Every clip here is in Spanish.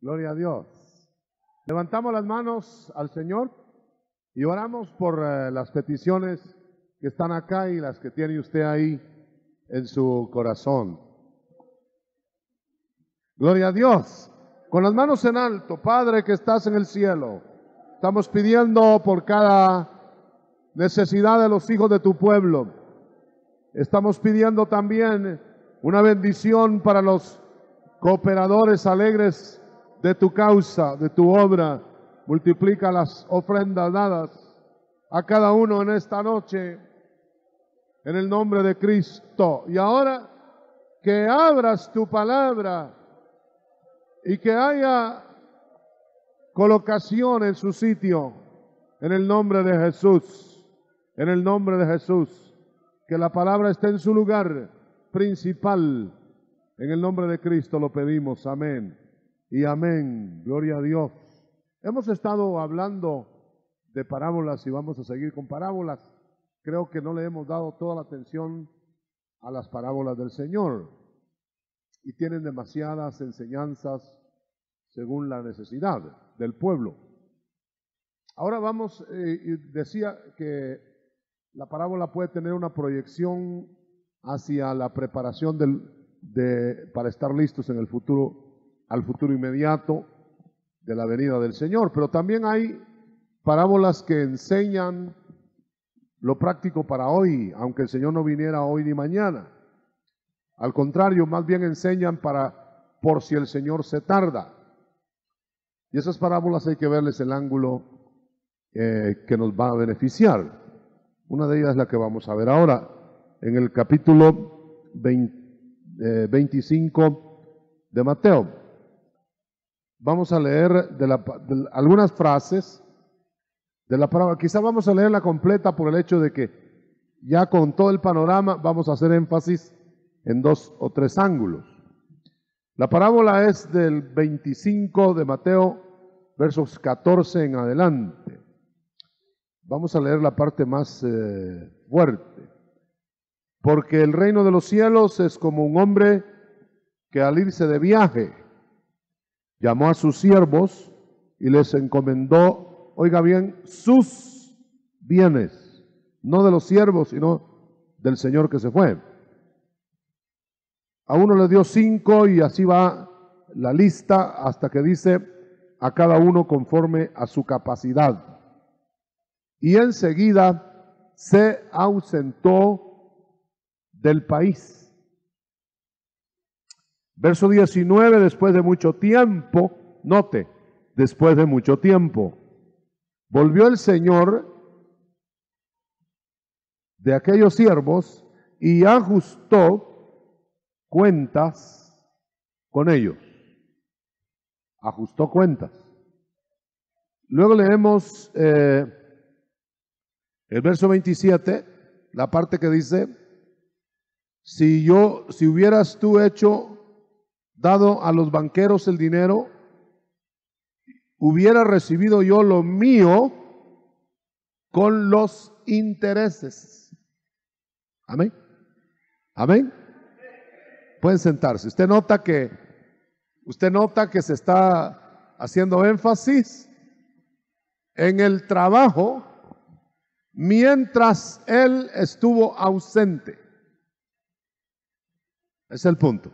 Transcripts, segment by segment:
Gloria a Dios. Levantamos las manos al Señor y oramos por eh, las peticiones que están acá y las que tiene usted ahí en su corazón. Gloria a Dios. Con las manos en alto, Padre que estás en el cielo, estamos pidiendo por cada necesidad de los hijos de tu pueblo. Estamos pidiendo también una bendición para los cooperadores alegres de tu causa, de tu obra. Multiplica las ofrendas dadas a cada uno en esta noche, en el nombre de Cristo. Y ahora que abras tu palabra y que haya colocación en su sitio, en el nombre de Jesús, en el nombre de Jesús, que la palabra esté en su lugar principal, en el nombre de Cristo lo pedimos, amén y amén. Gloria a Dios. Hemos estado hablando de parábolas y vamos a seguir con parábolas. Creo que no le hemos dado toda la atención a las parábolas del Señor y tienen demasiadas enseñanzas según la necesidad del pueblo. Ahora vamos, eh, y decía que la parábola puede tener una proyección hacia la preparación del, de, para estar listos en el futuro al futuro inmediato de la venida del Señor, pero también hay parábolas que enseñan lo práctico para hoy, aunque el Señor no viniera hoy ni mañana. Al contrario, más bien enseñan para por si el Señor se tarda. Y esas parábolas hay que verles el ángulo eh, que nos va a beneficiar. Una de ellas es la que vamos a ver ahora, en el capítulo 25 eh, de Mateo. Vamos a leer de algunas frases de la parábola. Quizá vamos a leerla completa por el hecho de que ya con todo el panorama vamos a hacer énfasis en dos o tres ángulos. La parábola es del 25 de Mateo, versos 14 en adelante. Vamos a leer la parte más eh, fuerte. Porque el reino de los cielos es como un hombre que al irse de viaje Llamó a sus siervos y les encomendó, oiga bien, sus bienes, no de los siervos, sino del Señor que se fue. A uno le dio cinco y así va la lista hasta que dice a cada uno conforme a su capacidad. Y enseguida se ausentó del país. Verso 19, después de mucho tiempo, note, después de mucho tiempo, volvió el Señor de aquellos siervos y ajustó cuentas con ellos. Ajustó cuentas. Luego leemos eh, el verso 27, la parte que dice, si yo, si hubieras tú hecho dado a los banqueros el dinero, hubiera recibido yo lo mío con los intereses. Amén. Amén. Pueden sentarse. Usted nota que usted nota que se está haciendo énfasis en el trabajo mientras él estuvo ausente. Es el punto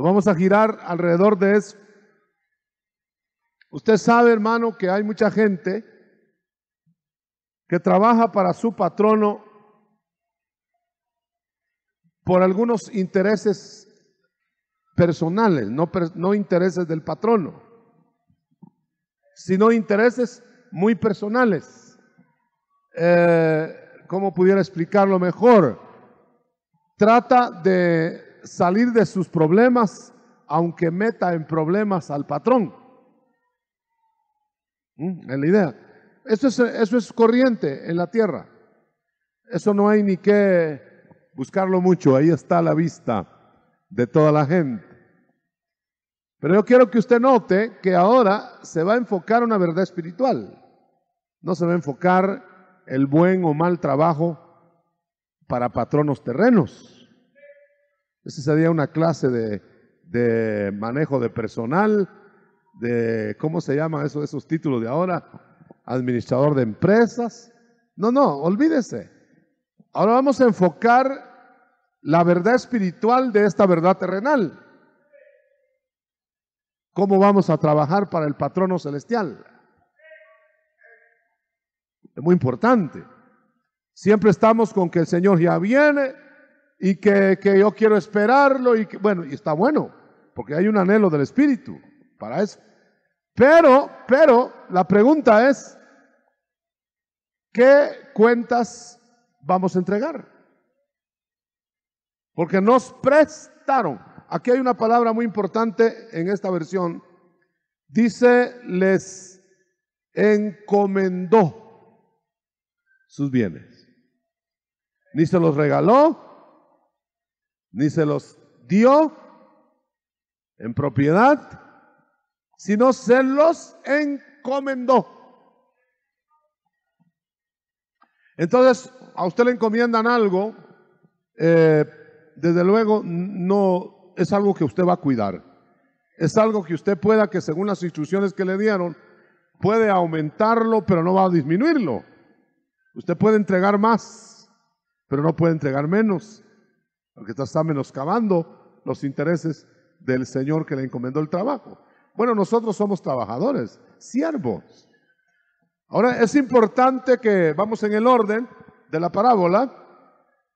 vamos a girar alrededor de eso. Usted sabe, hermano, que hay mucha gente que trabaja para su patrono por algunos intereses personales, no, intereses del patrono, sino intereses muy personales. Eh, ¿Cómo pudiera explicarlo mejor? Trata de salir de sus problemas aunque meta en problemas al patrón. Mm, es la idea. Eso es, eso es corriente en la tierra. Eso no hay ni que buscarlo mucho. Ahí está la vista de toda la gente. Pero yo quiero que usted note que ahora se va a enfocar una verdad espiritual. No se va a enfocar el buen o mal trabajo para patronos terrenos. Esa sería una clase de, manejo de personal, de, ¿cómo se llama eso, esos títulos de ahora? Administrador de empresas. No, no, olvídese. Ahora vamos a enfocar la verdad espiritual de esta verdad terrenal. ¿Cómo vamos a trabajar para el patrono celestial? Es muy importante. Siempre estamos con que el Señor ya viene y que, yo quiero esperarlo y bueno, y está bueno, porque hay un anhelo del Espíritu para eso. Pero, pero, la pregunta es, ¿qué cuentas vamos a entregar? Porque nos prestaron. Aquí hay una palabra muy importante en esta versión. Dice, les encomendó sus bienes. Ni se los regaló, ni se los dio en propiedad, sino se los encomendó. Entonces, a usted le encomiendan algo, eh, desde luego no es algo que usted va a cuidar. Es algo que usted pueda, que según las instrucciones que le dieron, puede aumentarlo, pero no va a disminuirlo. Usted puede entregar más, pero no puede entregar menos porque está menoscabando los intereses del Señor que le encomendó el trabajo. Bueno, nosotros somos trabajadores, siervos. Ahora es importante que vamos en el orden de la parábola.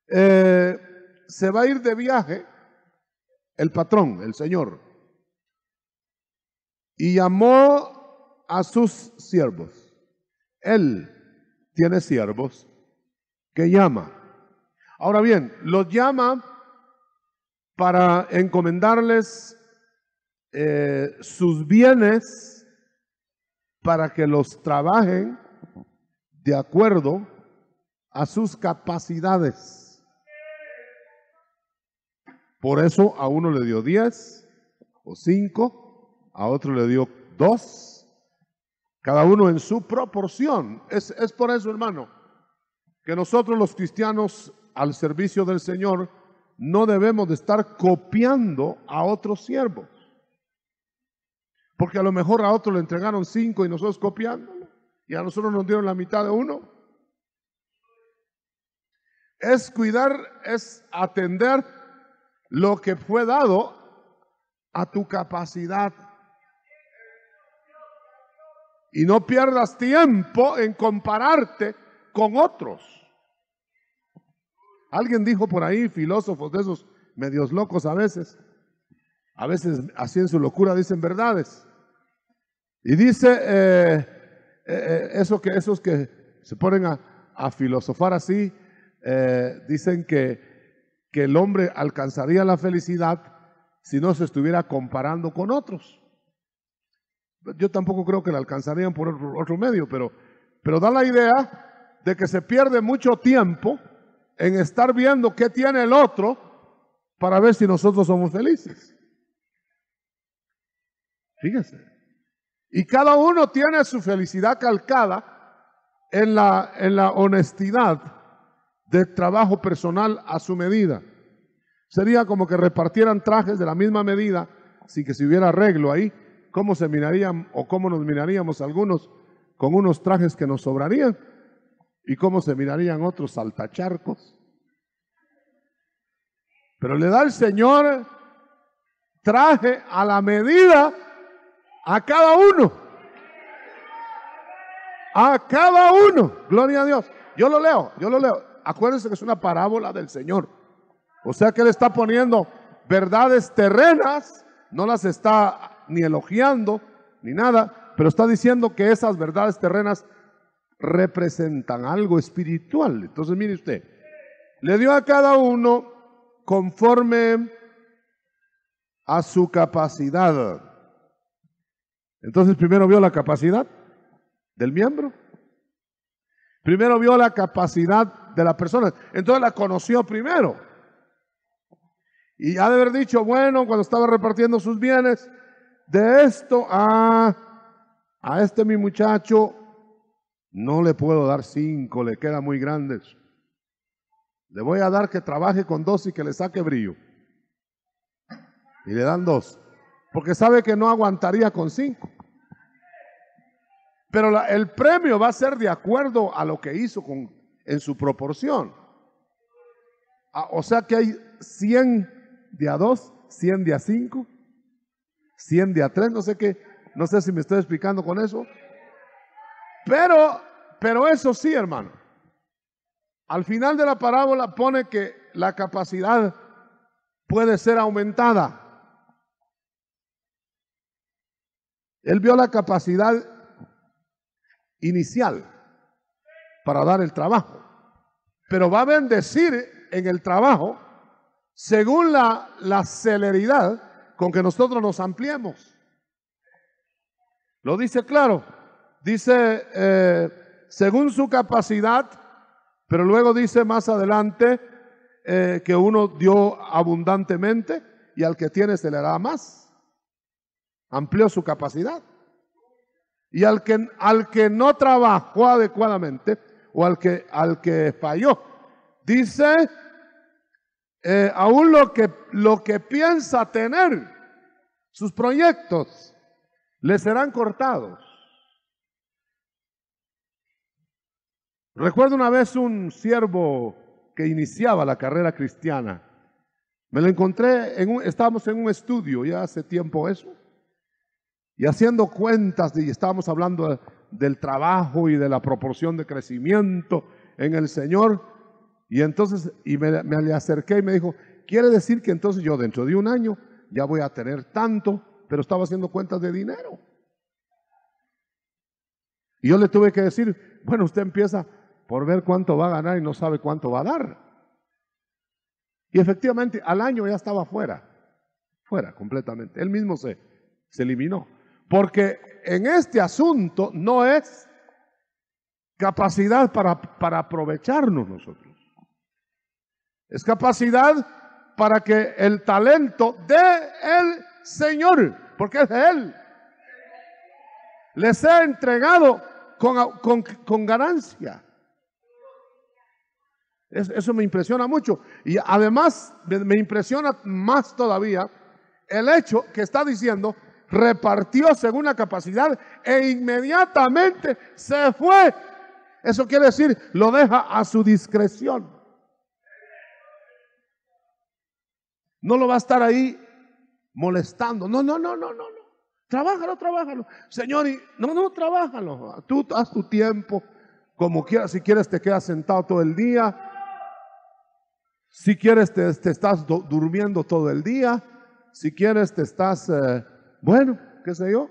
Eh, se va a ir de viaje el patrón, el Señor, y llamó a sus siervos. Él tiene siervos que llama. Ahora bien, los llama para encomendarles eh, sus bienes para que los trabajen de acuerdo a sus capacidades. Por eso a uno le dio 10 o cinco, a otro le dio dos, cada uno en su proporción. Es, es por eso, hermano, que nosotros los cristianos al servicio del Señor, no debemos de estar copiando a otros siervos. Porque a lo mejor a otro le entregaron cinco y nosotros copiándolo. Y a nosotros nos dieron la mitad de uno. Es cuidar, es atender lo que fue dado a tu capacidad. Y no pierdas tiempo en compararte con otros. Alguien dijo por ahí, filósofos de esos medios locos a veces, a veces así en su locura dicen verdades. Y dice eh, eh, eh, eso que, esos que se ponen a, filosofar así, dicen que, que el hombre alcanzaría la felicidad si no se estuviera comparando con otros. Yo tampoco creo que la alcanzarían por otro, otro medio, pero, pero da la idea de que se pierde mucho tiempo en estar viendo qué tiene el otro para ver si nosotros somos felices. Fíjense. Y cada uno tiene su felicidad calcada en la, en la honestidad del trabajo personal a su medida. Sería como que repartieran trajes de la misma medida, así que si hubiera arreglo ahí, cómo se mirarían o cómo nos miraríamos algunos con unos trajes que nos sobrarían ¿Y cómo se mirarían otros saltacharcos? Pero le da el Señor traje a la medida a cada uno. A cada uno. Gloria a Dios. Yo lo leo, yo lo leo. Acuérdense que es una parábola del Señor. O sea que Él está poniendo verdades terrenas, no las está ni elogiando, ni nada, pero está diciendo que esas verdades terrenas representan algo espiritual. Entonces, mire usted, le dio a cada uno conforme a su capacidad. Entonces, primero vio la capacidad del miembro. Primero vio la capacidad de la persona. Entonces la conoció primero. Y ha de haber dicho, bueno, cuando estaba repartiendo sus bienes, de esto a, a este mi muchacho no le puedo dar cinco, le queda muy grandes. Le voy a dar que trabaje con dos y que le saque brillo. Y le dan dos. Porque sabe que no aguantaría con cinco. Pero el premio va a ser de acuerdo a lo que hizo con, en su proporción. Ah, o sea que hay 100 de a 2, 100 de a cinco, 100 de a tres, no sé qué, no sé si me estoy explicando con eso, pero, pero eso sí, hermano. Al final de la parábola pone que la capacidad puede ser aumentada. Él vio la capacidad inicial para dar el trabajo. Pero va a bendecir en el trabajo según la, la celeridad con que nosotros nos ampliemos. Lo dice claro dice, eh, según su capacidad, pero luego dice más adelante eh, que uno dio abundantemente y al que tiene se le da más. Amplió su capacidad. Y al que, al que no trabajó adecuadamente o al que, al que falló, dice, eh, aún lo que, lo que piensa tener, sus proyectos, le serán cortados. Recuerdo una vez un siervo que iniciaba la carrera cristiana. Me lo encontré, en un, estábamos en un estudio, ya hace tiempo eso, y haciendo cuentas, y estábamos hablando del trabajo y de la proporción de crecimiento en el Señor, y entonces, y me le acerqué y me dijo, quiere decir que entonces yo dentro de un año ya voy a tener tanto, pero estaba haciendo cuentas de dinero. Y yo le tuve que decir, bueno, usted empieza por ver cuánto va a ganar y no sabe cuánto va a dar. Y efectivamente, al año ya estaba fuera, fuera completamente. Él mismo se, se eliminó. Porque en este asunto no es capacidad para, para aprovecharnos nosotros. Es capacidad para que el talento de el Señor, porque es de Él, les sea entregado con, con, con ganancia eso me impresiona mucho. Y además me impresiona más todavía el hecho que está diciendo, repartió según la capacidad e inmediatamente se fue. Eso quiere decir, lo deja a su discreción. No lo va a estar ahí molestando. No, no, no, no, no. no. Trabájalo, trabájalo. Señor, y, no, no, trabájalo. Tú haz tu tiempo como quieras. Si quieres, te quedas sentado todo el día. Si quieres, te, estás durmiendo todo el día. Si quieres, te estás, eh, bueno, qué sé yo,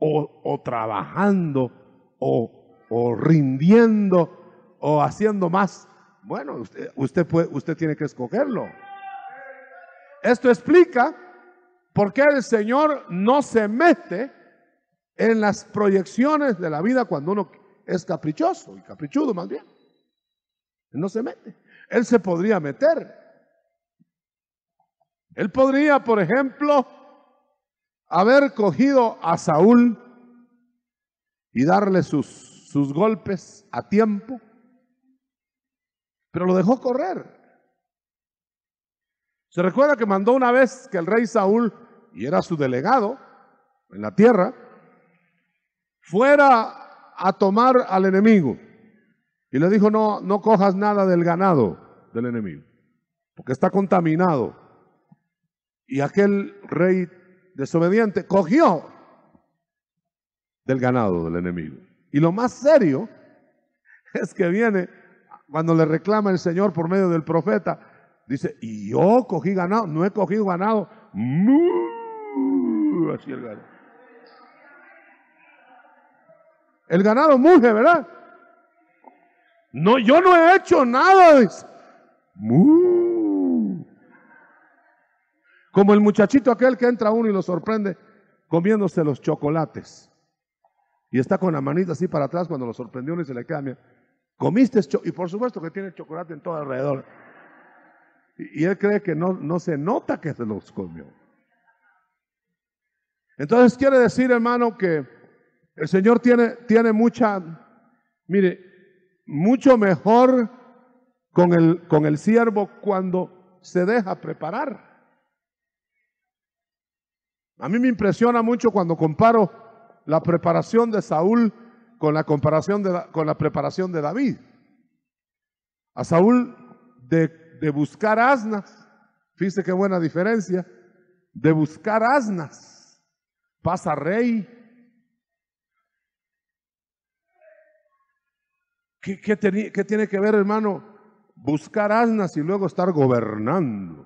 o, trabajando, o, o, rindiendo, o haciendo más. Bueno, usted, usted, puede, usted tiene que escogerlo. Esto explica por qué el Señor no se mete en las proyecciones de la vida cuando uno es caprichoso y caprichudo más bien. No se mete él se podría meter. Él podría, por ejemplo, haber cogido a Saúl y darle sus, sus golpes a tiempo, pero lo dejó correr. Se recuerda que mandó una vez que el rey Saúl, y era su delegado en la tierra, fuera a tomar al enemigo. Y le dijo, no, no cojas nada del ganado del enemigo, porque está contaminado. Y aquel rey desobediente cogió del ganado del enemigo. Y lo más serio es que viene cuando le reclama el Señor por medio del profeta, dice, y yo cogí ganado, no he cogido ganado. Así el ganado. El ganado muge, ¿verdad? No, yo no he hecho nada. Como el muchachito aquel que entra a uno y lo sorprende comiéndose los chocolates. Y está con la manita así para atrás cuando lo sorprendió uno y se le cambia. Comiste chocolate. Y por supuesto que tiene chocolate en todo alrededor. Y, él cree que no, no se nota que se los comió. Entonces quiere decir, hermano, que el Señor tiene, tiene mucha... Mire, mucho mejor con el, con el siervo cuando se deja preparar. A mí me impresiona mucho cuando comparo la preparación de Saúl con la, comparación de con la preparación de David. A Saúl de, de buscar asnas, fíjese qué buena diferencia, de buscar asnas, pasa rey, ¿Qué, tiene que ver, hermano? Buscar asnas y luego estar gobernando.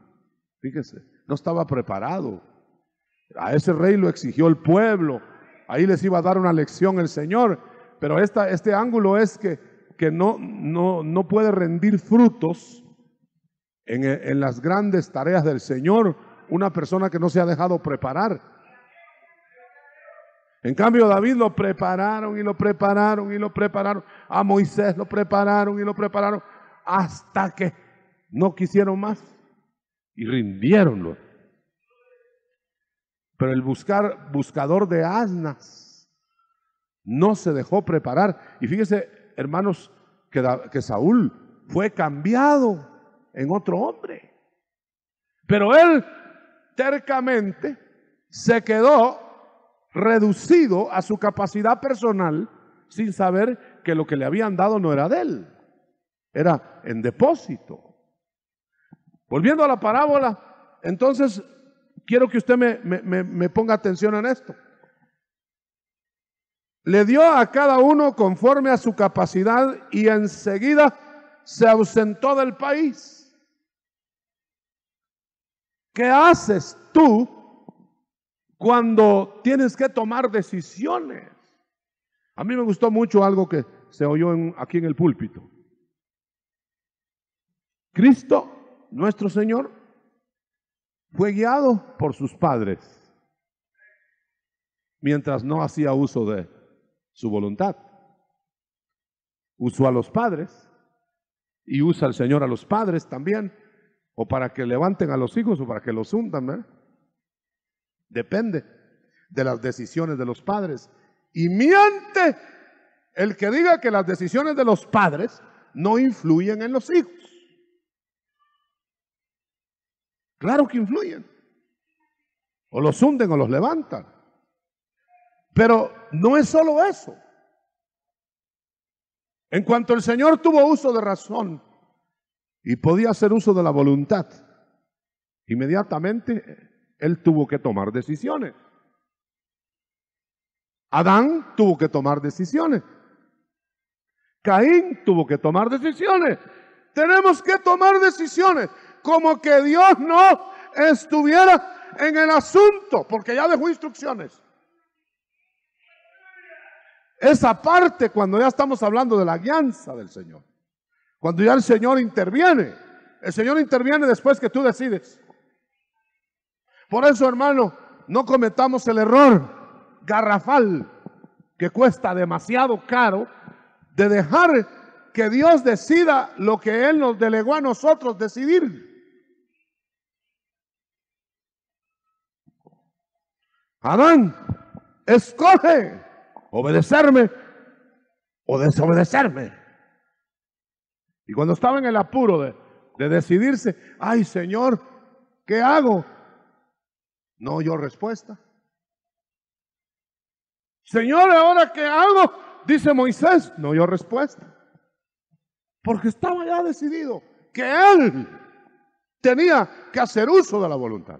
Fíjese, no estaba preparado. A ese rey lo exigió el pueblo. Ahí les iba a dar una lección el Señor. Pero este ángulo es que, no, no, puede rendir frutos en las grandes tareas del Señor una persona que no se ha dejado preparar. En cambio, David lo prepararon y lo prepararon y lo prepararon. A Moisés lo prepararon y lo prepararon hasta que no quisieron más y rindiéronlo Pero el buscar, buscador de asnas no se dejó preparar. Y fíjese, hermanos, que, que Saúl fue cambiado en otro hombre. Pero él tercamente se quedó reducido a su capacidad personal sin saber que lo que le habían dado no era de él, era en depósito. Volviendo a la parábola, entonces quiero que usted me, ponga atención en esto. Le dio a cada uno conforme a su capacidad y enseguida se ausentó del país. ¿Qué haces tú cuando tienes que tomar decisiones. A mí me gustó mucho algo que se oyó aquí en el púlpito. Cristo, nuestro Señor, fue guiado por sus padres mientras no hacía uso de su voluntad. Usó a los padres y usa al Señor a los padres también, o para que levanten a los hijos o para que los hundan. ¿eh? Depende de las decisiones de los padres. Y miente el que diga que las decisiones de los padres no influyen en los hijos. Claro que influyen. O los hunden o los levantan. Pero no es solo eso. En cuanto el Señor tuvo uso de razón y podía hacer uso de la voluntad, inmediatamente él tuvo que tomar decisiones. Adán tuvo que tomar decisiones. Caín tuvo que tomar decisiones. Tenemos que tomar decisiones como que Dios no estuviera en el asunto, porque ya dejó instrucciones. Esa parte cuando ya estamos hablando de la guianza del Señor, cuando ya el Señor interviene, el Señor interviene después que tú decides. Por eso, hermano, no cometamos el error garrafal que cuesta demasiado caro de dejar que Dios decida lo que Él nos delegó a nosotros decidir. Adán, escoge obedecerme o desobedecerme. Y cuando estaba en el apuro de, de decidirse, ay Señor, ¿qué hago? No oyó respuesta. Señor, ahora que hago, dice Moisés, no oyó respuesta. Porque estaba ya decidido que él tenía que hacer uso de la voluntad.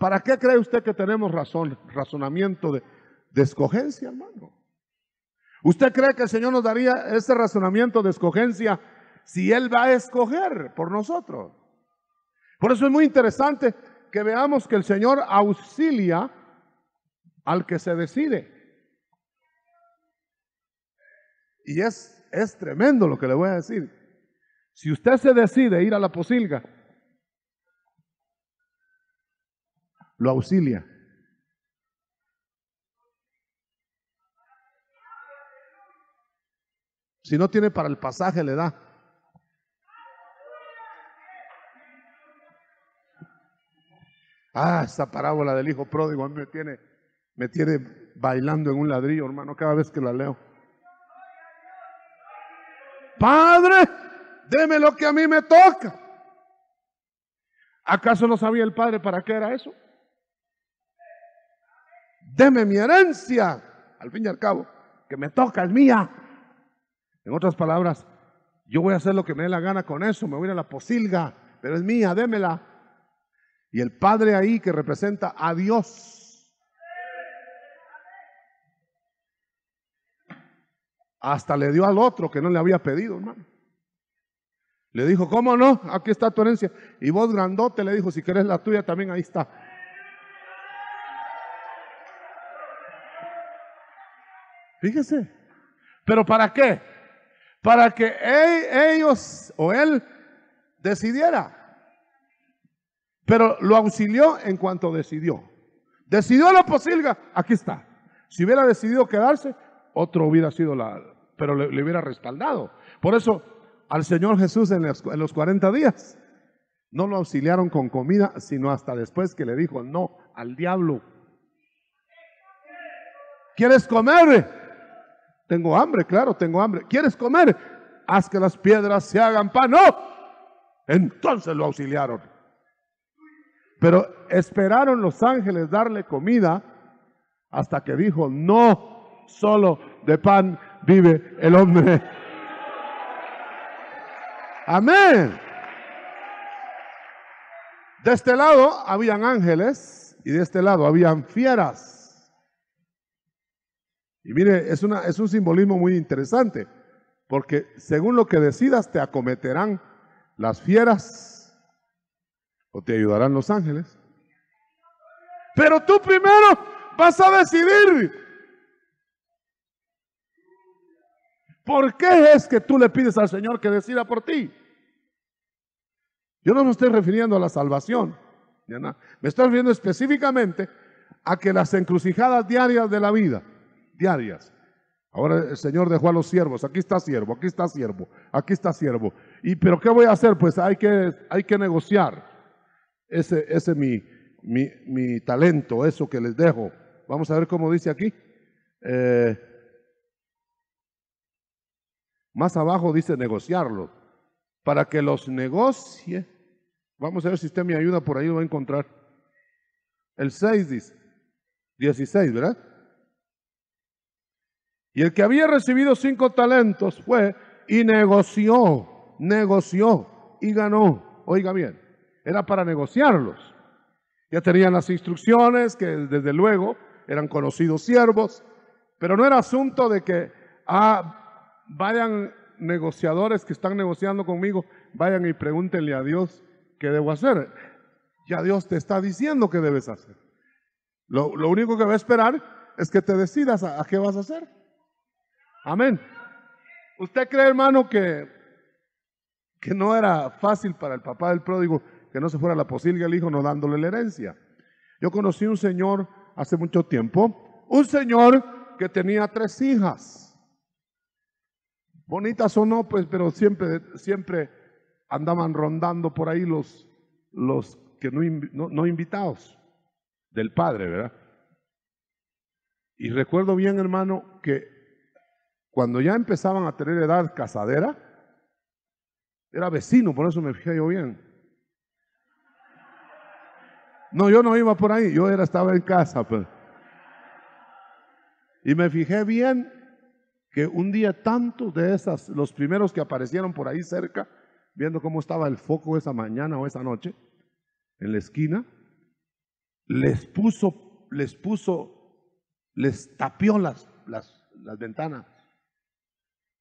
¿Para qué cree usted que tenemos razón, razonamiento de, de escogencia, hermano? ¿Usted cree que el Señor nos daría ese razonamiento de escogencia si Él va a escoger por nosotros? Por eso es muy interesante que veamos que el Señor auxilia al que se decide. Y es, es tremendo lo que le voy a decir. Si usted se decide ir a la posilga, lo auxilia. Si no tiene para el pasaje, le da. Ah, esta parábola del hijo pródigo a mí me tiene, me tiene bailando en un ladrillo, hermano, cada vez que la leo. Padre, deme lo que a mí me toca. ¿Acaso no sabía el padre para qué era eso? Deme mi herencia, al fin y al cabo, que me toca, es mía. En otras palabras, yo voy a hacer lo que me dé la gana con eso, me voy a ir a la posilga, pero es mía, démela. Y el Padre ahí que representa a Dios. Hasta le dio al otro que no le había pedido, hermano. Le dijo, ¿cómo no? Aquí está tu herencia. Y vos grandote le dijo, si querés la tuya también ahí está. Fíjese. ¿Pero para qué? Para que e-, ellos o él decidiera. Pero lo auxilió en cuanto decidió. Decidió la posilga, aquí está. Si hubiera decidido quedarse, otro hubiera sido la, pero le, hubiera respaldado. Por eso al Señor Jesús en, en los 40 días no lo auxiliaron con comida, sino hasta después que le dijo no al diablo. ¿Quieres comer? Tengo hambre, claro, tengo hambre. ¿Quieres comer? Haz que las piedras se hagan pan. No. Entonces lo auxiliaron. Pero esperaron los ángeles darle comida hasta que dijo, no solo de pan vive el hombre. Amén. De este lado habían ángeles y de este lado habían fieras. Y mire, es, una, es un simbolismo muy interesante, porque según lo que decidas te acometerán las fieras o te ayudarán los ángeles. Pero tú primero vas a decidir. ¿Por qué es que tú le pides al Señor que decida por ti? Yo no me estoy refiriendo a la salvación. Me estoy refiriendo específicamente a que las encrucijadas diarias de la vida, diarias. Ahora el Señor dejó a los siervos, aquí está siervo, aquí está siervo, aquí está siervo. Y pero ¿qué voy a hacer? Pues hay que, hay que negociar. Ese, es mi, mi, talento, eso que les dejo. Vamos a ver cómo dice aquí. Eh, más abajo dice negociarlo. Para que los negocie. Vamos a ver si usted me ayuda por ahí, lo va a encontrar. El 6 dice. 16, ¿verdad? Y el que había recibido cinco talentos fue y negoció, negoció y ganó. Oiga bien, era para negociarlos. Ya tenían las instrucciones, que desde luego eran conocidos siervos, pero no era asunto de que, ah, vayan negociadores que están negociando conmigo, vayan y pregúntenle a Dios qué debo hacer. Ya Dios te está diciendo qué debes hacer. Lo, único que va a esperar es que te decidas a, a qué vas a hacer. Amén. ¿Usted cree, hermano, que que no era fácil para el papá del pródigo que no se fuera la posibilidad el hijo no dándole la herencia. Yo conocí un señor hace mucho tiempo, un señor que tenía tres hijas. Bonitas o no, pues, pero siempre, siempre andaban rondando por ahí los, los que no, no invitados del padre, ¿verdad? Y recuerdo bien, hermano, que cuando ya empezaban a tener edad casadera, era vecino, por eso me fijé yo bien. No, yo no iba por ahí, yo era, estaba en casa. Pues. Y me fijé bien que un día tantos de esas, los primeros que aparecieron por ahí cerca, viendo cómo estaba el foco esa mañana o esa noche, en la esquina, les puso, les puso, les tapió las, las, las ventanas.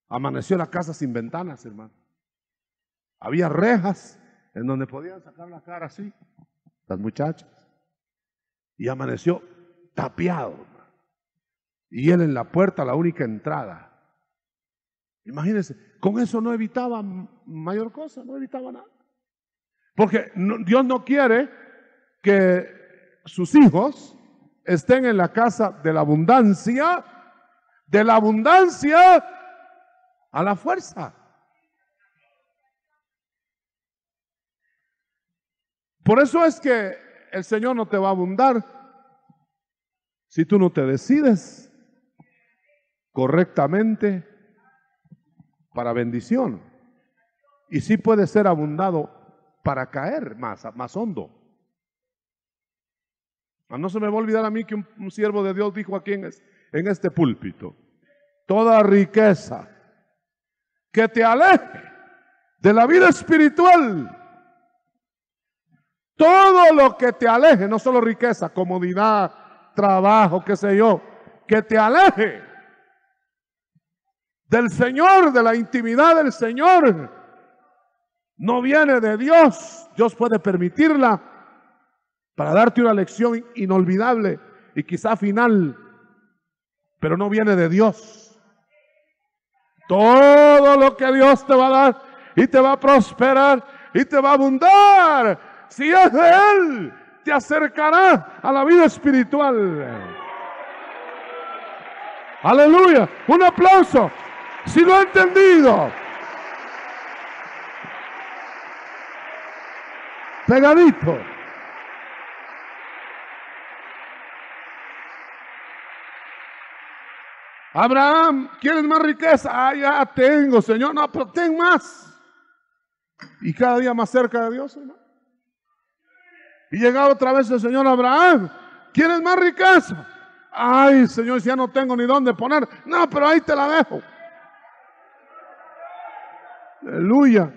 Amaneció la casa sin ventanas, hermano. Había rejas en donde podían sacar la cara así muchachas. Y amaneció tapiado. Y él en la puerta, la única entrada. Imagínense, con eso no evitaba mayor cosa, no evitaba nada. Porque Dios no quiere que sus hijos estén en la casa de la abundancia, de la abundancia a la fuerza. Por eso es que el Señor no te va a abundar si tú no te decides correctamente para bendición. Y sí puede ser abundado para caer más, más hondo. Ah, no se me va a olvidar a mí que un, siervo de Dios dijo aquí en, es, en este púlpito, toda riqueza que te aleje de la vida espiritual todo lo que te aleje, no solo riqueza, comodidad, trabajo, qué sé yo, que te aleje del Señor, de la intimidad del Señor, no viene de Dios. Dios puede permitirla para darte una lección inolvidable y quizá final, pero no viene de Dios. Todo lo que Dios te va a dar y te va a prosperar y te va a abundar si es de Él, te acercará a la vida espiritual. Aleluya. Un aplauso. Si lo ha entendido. Pegadito. Abraham, ¿quieres más riqueza? Ah, ya tengo, Señor. No, pero ten más. Y cada día más cerca de Dios, ¿no? Y llegaba otra vez el Señor Abraham. ¿Quieres más riqueza? Ay, Señor, ya no tengo ni dónde poner. No, pero ahí te la dejo. Aleluya.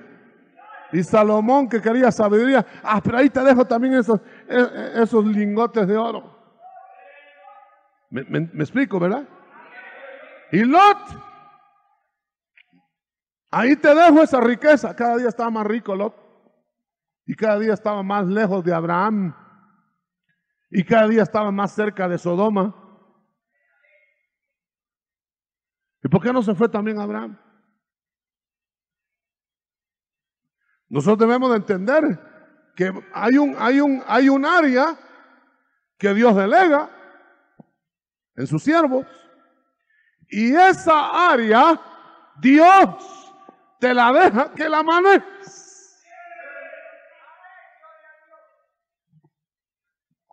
Y Salomón que quería sabiduría. Ah, pero ahí te dejo también esos, e, e, esos lingotes de oro. me explico, ¿verdad? Y Lot. Ahí te dejo esa riqueza. Cada día estaba más rico Lot. Y cada día estaba más lejos de Abraham. Y cada día estaba más cerca de Sodoma. ¿Y por qué no se fue también Abraham? Nosotros debemos de entender que hay un, hay un, hay un área que Dios delega en sus siervos. Y esa área Dios te la deja que la manejes.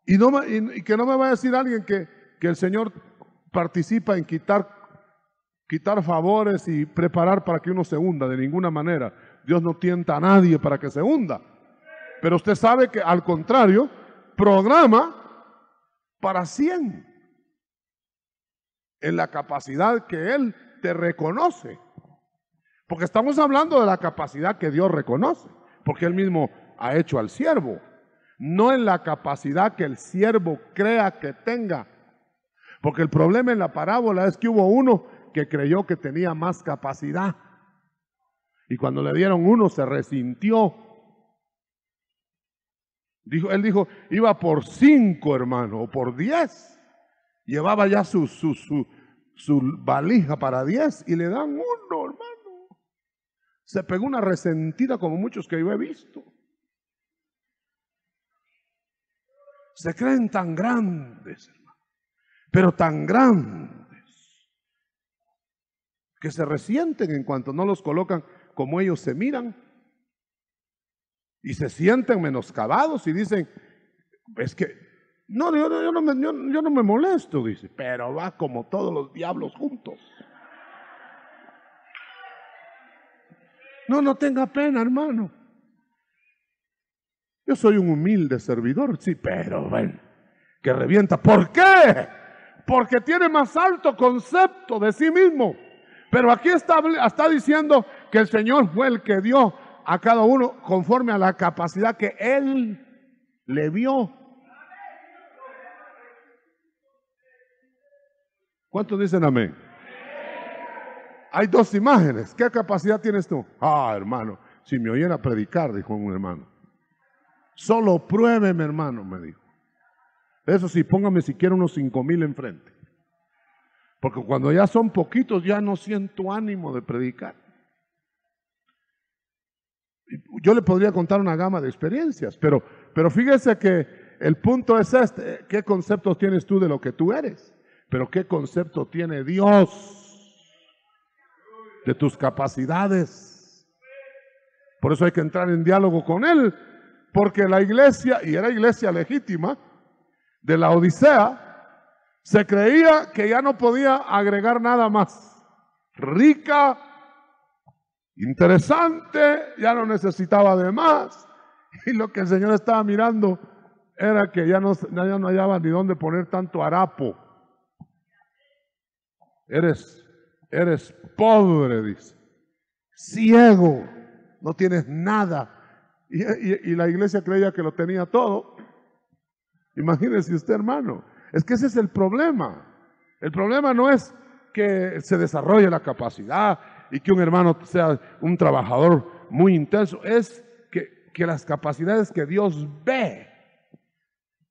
Y, no que no me va a decir alguien que, el Señor participa en quitar quitar favores y preparar para que uno se hunda, de ninguna manera. Dios no tienta a nadie para que se hunda. Pero usted sabe que al contrario, programa para 100 en la capacidad que Él te reconoce. Porque estamos hablando de la capacidad que Dios reconoce, porque Él mismo ha hecho al siervo no en la capacidad que el siervo crea que tenga. Porque el problema en la parábola es que hubo uno que creyó que tenía más capacidad. Y cuando le dieron uno se resintió. Dijo, él dijo, iba por cinco hermano, o por diez. Llevaba ya su, su, su, su valija para diez y le dan uno, hermano. Se pegó una resentida como muchos que yo he visto. se creen tan grandes, hermano, pero tan grandes, que se resienten en cuanto no los colocan como ellos se miran y se sienten menoscabados y dicen, es que, no, yo, yo no me molesto, dice, pero va como todos los diablos juntos. No, no tenga pena, hermano. Yo soy un humilde servidor, sí, pero ven, que revienta. ¿Por qué? Porque tiene más alto concepto de sí mismo. Pero aquí está, diciendo que el Señor fue el que dio a cada uno conforme a la capacidad que Él le vio. ¿Cuántos dicen amén? Hay dos imágenes. ¿Qué capacidad tienes tú? Ah, hermano, si me oyera predicar, dijo un hermano. Solo pruébeme, hermano, me dijo. Eso sí, póngame siquiera unos cinco mil enfrente. Porque cuando ya son poquitos, ya no siento ánimo de predicar. Yo le podría contar una gama de experiencias, pero, pero fíjese que el punto es este, ¿qué conceptos tienes tú de lo que tú eres? Pero ¿qué concepto tiene Dios de tus capacidades? Por eso hay que entrar en diálogo con Él porque la iglesia, y era iglesia legítima, de la Odisea, se creía que ya no podía agregar nada más. Rica, interesante, ya no necesitaba de más. Y lo que el Señor estaba mirando era que ya no, ya no hallaba ni dónde poner tanto harapo. Eres, eres pobre, dice. Ciego, no tienes nada y, la iglesia creía que lo tenía todo. Imagínese usted, hermano. Es que ese es el problema. El problema no es que se desarrolle la capacidad y que un hermano sea un trabajador muy intenso, es que, que, las capacidades que Dios ve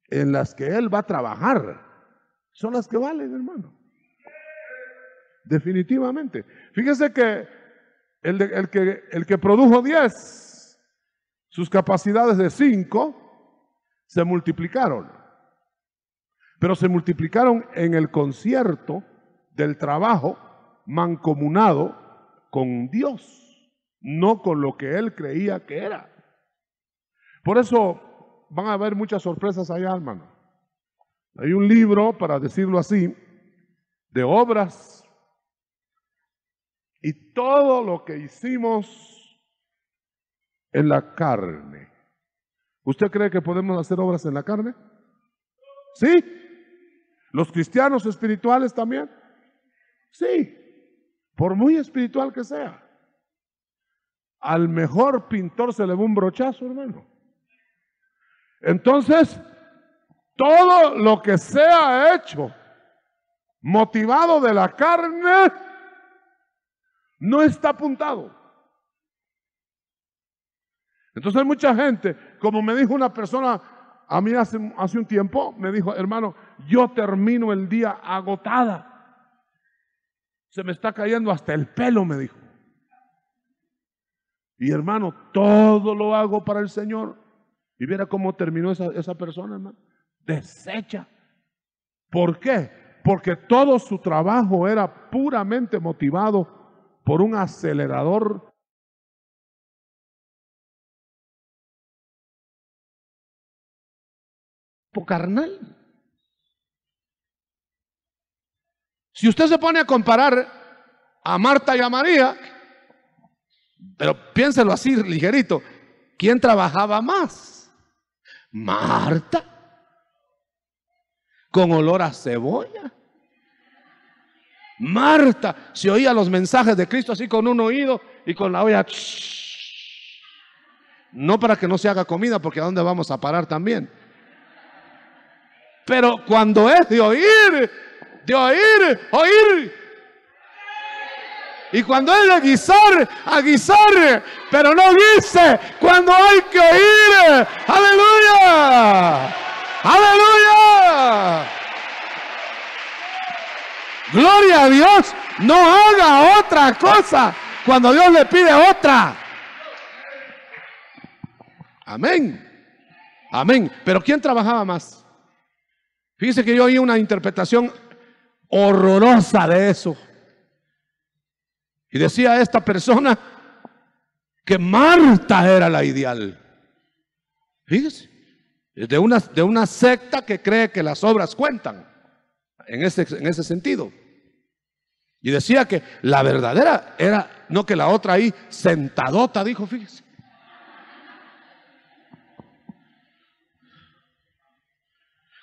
en las que Él va a trabajar son las que valen, hermano. Definitivamente. Fíjese que el, el que el que produjo 10 sus capacidades de cinco se multiplicaron, pero se multiplicaron en el concierto del trabajo mancomunado con Dios, no con lo que él creía que era. Por eso van a haber muchas sorpresas allá, hermano. Hay un libro, para decirlo así, de obras y todo lo que hicimos en la carne. ¿Usted cree que podemos hacer obras en la carne? Sí. ¿Los cristianos espirituales también? Sí. Por muy espiritual que sea. Al mejor pintor se le va un brochazo, hermano. Entonces, todo lo que sea hecho motivado de la carne no está apuntado. Entonces hay mucha gente, como me dijo una persona a mí hace, un tiempo, me dijo, hermano, yo termino el día agotada. Se me está cayendo hasta el pelo, me dijo. Y hermano, todo lo hago para el Señor. Y viera cómo terminó esa, esa persona, hermano. Desecha. ¿Por qué? Porque todo su trabajo era puramente motivado por un acelerador carnal. Si usted se pone a comparar a Marta y a María, pero piénselo así ligerito, ¿quién trabajaba más? Marta, con olor a cebolla. Marta, se oía los mensajes de Cristo así con un oído y con la olla. No para que no se haga comida, porque ¿a dónde vamos a parar también? Pero cuando es de oír, de oír, oír. Y cuando es de guisar, a guisar. Pero no dice cuando hay que oír. Aleluya. Aleluya. Gloria a Dios. No haga otra cosa cuando Dios le pide otra. Amén. Amén. Pero ¿quién trabajaba más? Fíjese que yo oí una interpretación horrorosa de eso. Y decía esta persona que Marta era la ideal. Fíjese, de una, de una secta que cree que las obras cuentan en ese, en ese sentido. Y decía que la verdadera era, no que la otra ahí sentadota, dijo, fíjese.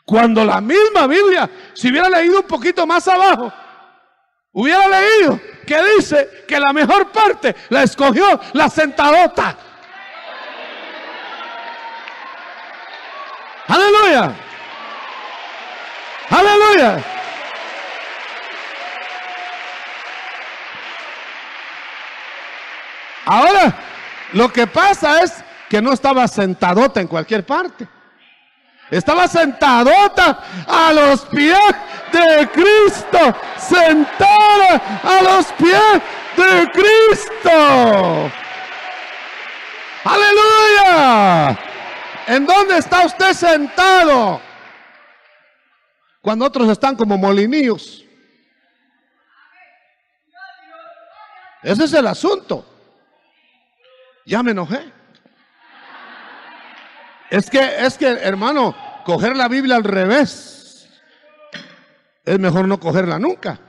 Cuando la misma Biblia, si hubiera leído un poquito más abajo, hubiera leído que dice que la mejor parte la escogió la sentadota. Aleluya. Aleluya. Ahora, lo que pasa es que no estaba sentadota en cualquier parte. Estaba sentadota a los pies de Cristo. Sentada a los pies de Cristo. Aleluya. ¿En dónde está usted sentado? Cuando otros están como molinillos. Ese es el asunto. Ya me enojé. Es que, es que, hermano, coger la Biblia al revés es mejor no cogerla nunca.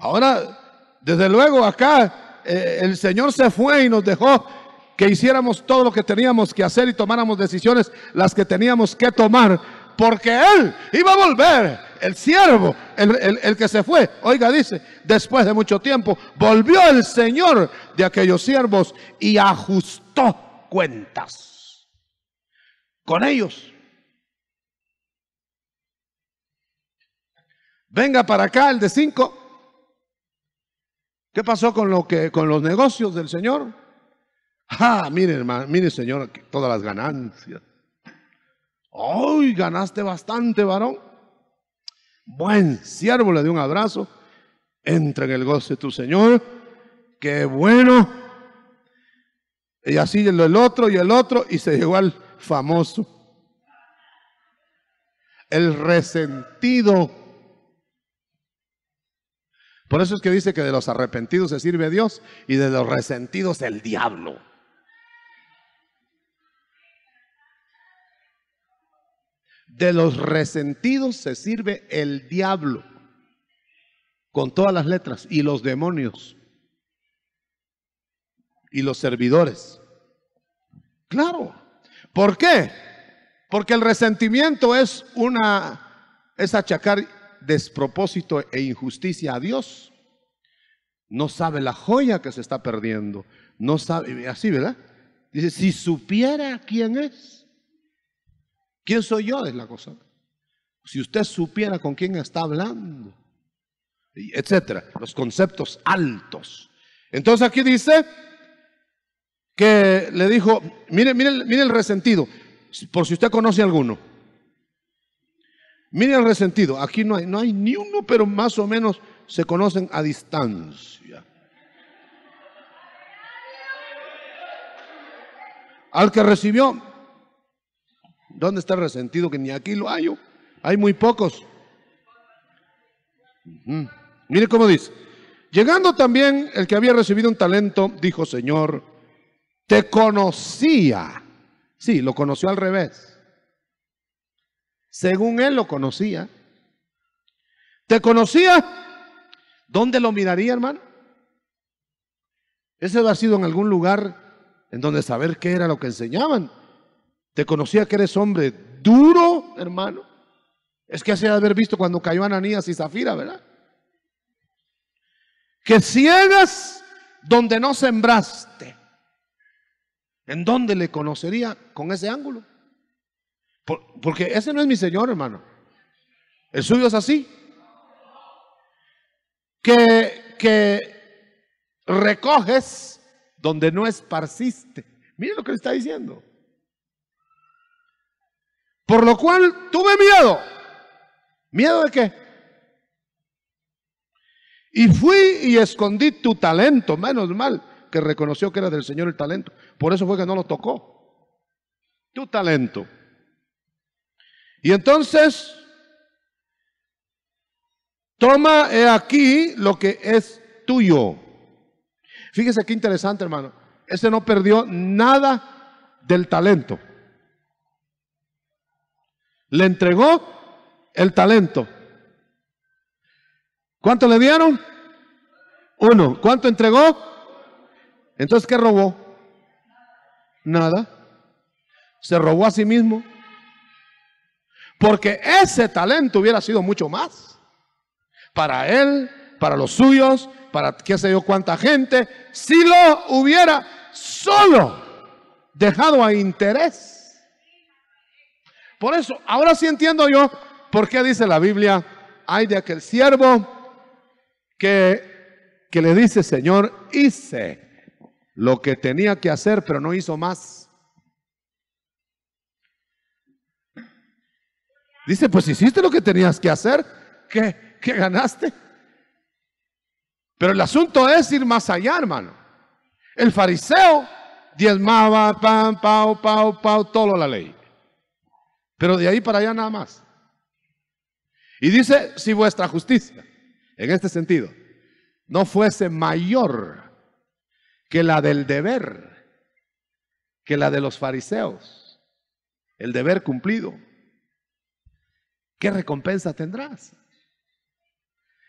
Ahora, desde luego, acá eh, el Señor se fue y nos dejó que hiciéramos todo lo que teníamos que hacer y tomáramos decisiones las que teníamos que tomar, porque Él iba a volver. El siervo, el que se fue, oiga, dice, después de mucho tiempo, volvió el Señor de aquellos siervos y ajustó cuentas con ellos. Venga para acá el de cinco. ¿Qué pasó con, lo que, con los negocios del Señor? Ah, mire, hermano, mire, Señor, todas las ganancias. ¡Ay, ganaste bastante, varón! Buen siervo, le dio un abrazo. Entra en el goce tu Señor. ¡Qué bueno! Y así el otro y el otro, y se llegó al famoso. El resentido. Por eso es que dice que de los arrepentidos se sirve Dios y de los resentidos el diablo. De los resentidos se sirve el diablo con todas las letras, y los demonios, y los servidores. Claro. ¿Por qué? Porque el resentimiento es una es achacar despropósito e injusticia a Dios. No sabe la joya que se está perdiendo. No sabe, así, ¿verdad? Dice, si supiera quién es, quién soy yo, es la cosa. Si usted supiera con quién está hablando, etcétera, los conceptos altos. Entonces aquí dice, que le dijo, mire, mire, mire el resentido, por si usted conoce alguno. Mire el resentido, aquí no hay, no hay ni uno, pero más o menos se conocen a distancia. Al que recibió, ¿dónde está el resentido? Que ni aquí lo hay, oh, hay muy pocos. Mire cómo dice. Llegando también el que había recibido un talento, dijo, Señor, te conocía. Sí, lo conoció al revés. Según él lo conocía. ¿Te conocía? ¿Dónde lo miraría, hermano? Ese ha sido en algún lugar en donde saber qué era lo que enseñaban. ¿Te conocía que eres hombre duro, hermano? Es que hacía haber visto cuando cayó Ananías y Zafira, ¿verdad? Que ciegas donde no sembraste ¿En dónde le conocería con ese ángulo? porque ese no es mi Señor, hermano. El suyo es así. Que, que recoges donde no esparciste. Mire lo que le está diciendo. Por lo cual tuve miedo. ¿Miedo de qué? Y fui y escondí tu talento, menos mal que reconoció que era del Señor el talento. Por eso fue que no lo tocó. Tu talento. Y entonces, toma aquí lo que es tuyo. Fíjese qué interesante, hermano. Ese no perdió nada del talento. Le entregó el talento. ¿Cuánto le dieron? Uno. ¿Cuánto entregó? Entonces, ¿qué robó? Nada. Se robó a sí mismo. Porque ese talento hubiera sido mucho más. Para él, para los suyos, para qué sé yo cuánta gente. Si lo hubiera solo dejado a interés. Por eso, ahora sí entiendo yo por qué dice la Biblia, hay de aquel siervo que, que le dice, Señor, hice lo que tenía que hacer, pero no hizo más. Dice, pues hiciste lo que tenías que hacer, ¿qué, qué ganaste? Pero el asunto es ir más allá, hermano. El fariseo diezmaba, pam, pau, pau, pau, todo la ley. Pero de ahí para allá nada más. Y dice, si vuestra justicia, en este sentido, no fuese mayor que la del deber, que la de los fariseos, el deber cumplido. ¿Qué recompensa tendrás?